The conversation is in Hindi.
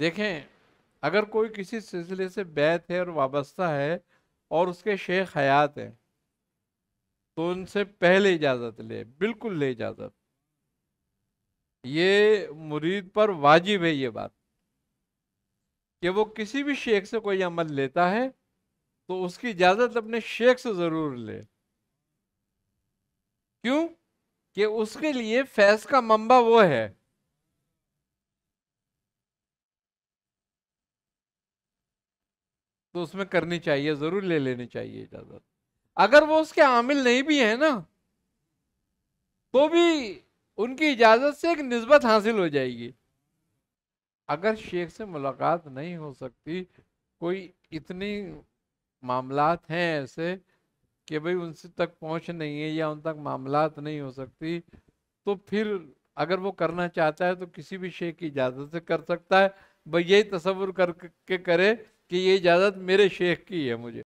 देखें अगर कोई किसी सिलसिले से बैत है और वाबस्ता है और उसके शेख हयात हैं तो उनसे पहले इजाज़त ले बिल्कुल ले इजाज़त ये मुरीद पर वाजिब है ये बात कि वो किसी भी शेख से कोई अमल लेता है तो उसकी इजाज़त अपने शेख से ज़रूर ले क्यों कि उसके लिए फैस का मंबा वो है तो उसमें करनी चाहिए ज़रूर ले लेनी चाहिए इजाज़त अगर वो उसके आमिल नहीं भी है ना तो भी उनकी इजाज़त से एक नस्बत हासिल हो जाएगी अगर शेख से मुलाकात नहीं हो सकती कोई इतनी मामलात हैं ऐसे कि भाई उनसे तक पहुंच नहीं है या उन तक मामलात नहीं हो सकती तो फिर अगर वो करना चाहता है तो किसी भी शेख की इजाज़त से कर सकता है भाई यही तस्वुर करके करे कि ये इजाज़त मेरे शेख की है मुझे